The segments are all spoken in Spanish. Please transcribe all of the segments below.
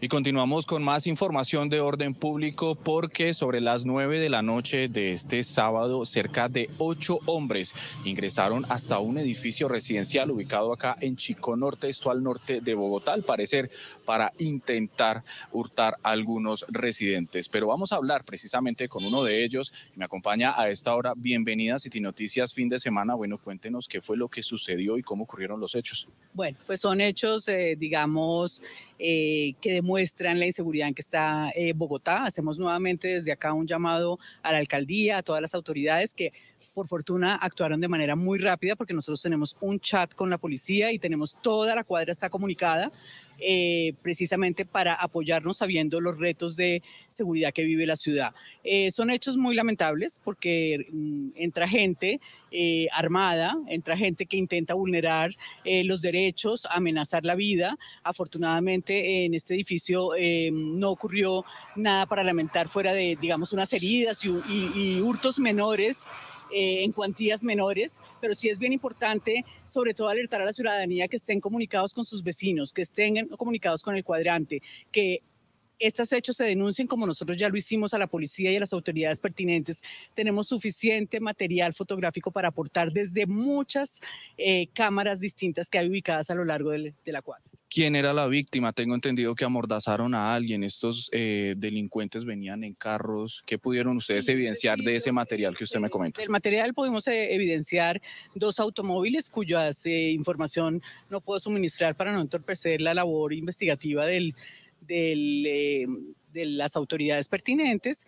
Y continuamos con más información de orden público porque sobre las 9 de la noche de este sábado cerca de ocho hombres ingresaron hasta un edificio residencial ubicado acá en Chico Norte, esto al norte de Bogotá, al parecer para intentar hurtar a algunos residentes. Pero vamos a hablar precisamente con uno de ellos. Me acompaña a esta hora. Bienvenida City Noticias fin de semana. Bueno, cuéntenos qué fue lo que sucedió y cómo ocurrieron los hechos. Bueno, pues son hechos, eh, digamos, eh, que demuestran la inseguridad en que está eh, Bogotá. Hacemos nuevamente desde acá un llamado a la alcaldía, a todas las autoridades que por fortuna actuaron de manera muy rápida porque nosotros tenemos un chat con la policía y tenemos toda la cuadra está comunicada eh, precisamente para apoyarnos sabiendo los retos de seguridad que vive la ciudad. Eh, son hechos muy lamentables porque mm, entra gente eh, armada, entra gente que intenta vulnerar los derechos, amenazar la vida. Afortunadamente en este edificio em, no ocurrió nada para lamentar fuera de, digamos, unas heridas y hurtos menores eh, en cuantías menores, pero sí es bien importante, sobre todo, alertar a la ciudadanía que estén comunicados con sus vecinos, que estén comunicados con el cuadrante, que estos hechos se denuncien como nosotros ya lo hicimos a la policía y a las autoridades pertinentes. Tenemos suficiente material fotográfico para aportar desde muchas eh, cámaras distintas que hay ubicadas a lo largo de, de la cuadra quién era la víctima. Tengo entendido que amordazaron a alguien. Estos eh, delincuentes venían en carros. ¿Qué pudieron ustedes pues evidenciar de ese material que usted me comenta? El material pudimos eh, evidenciar dos automóviles cuya eh, información no puedo suministrar para no entorpecer la labor investigativa de las autoridades pertinentes,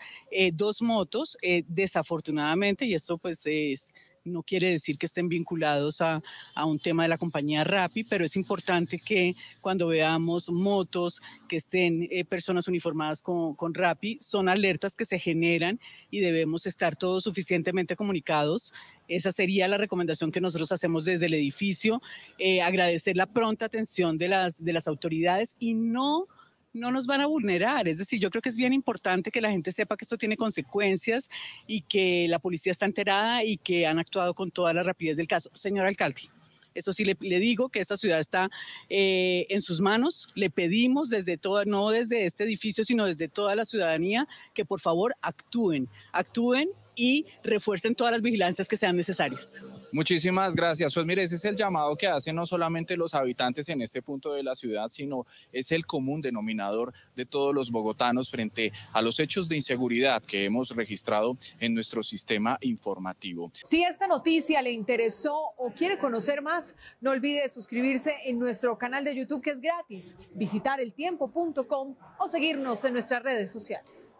dos motos, desafortunadamente, y esto pues es no quiere decir que estén vinculados a, un tema de la compañía Rappi, pero es importante que cuando veamos motos, que estén eh, personas uniformadas con, con Rappi, son alertas que se generan y debemos estar todos suficientemente comunicados esa sería la recomendación que nosotros hacemos desde el edificio. Eh, agradecer la pronta atención de las, de las autoridades y no no nos van a vulnerar. Es decir, yo creo que es bien importante que la gente sepa que esto tiene consecuencias y que la policía está enterada y que han actuado con toda la rapidez del caso. Señor alcalde. Eso sí, le, digo que esta ciudad está eh, en sus manos. Le pedimos desde toda, no desde este edificio, sino desde toda la ciudadanía, que por favor actúen, actúen y refuercen todas las vigilancias que sean necesarias. Muchísimas gracias. Pues mire, ese es el llamado que hacen no solamente los habitantes en este punto de la ciudad, sino es el común denominador de todos los bogotanos frente a los hechos de inseguridad que hemos registrado en nuestro sistema informativo. Si esta noticia le interesó o quiere conocer más, no olvide suscribirse en nuestro canal de YouTube que es gratis, visitar eltiempo.com o seguirnos en nuestras redes sociales.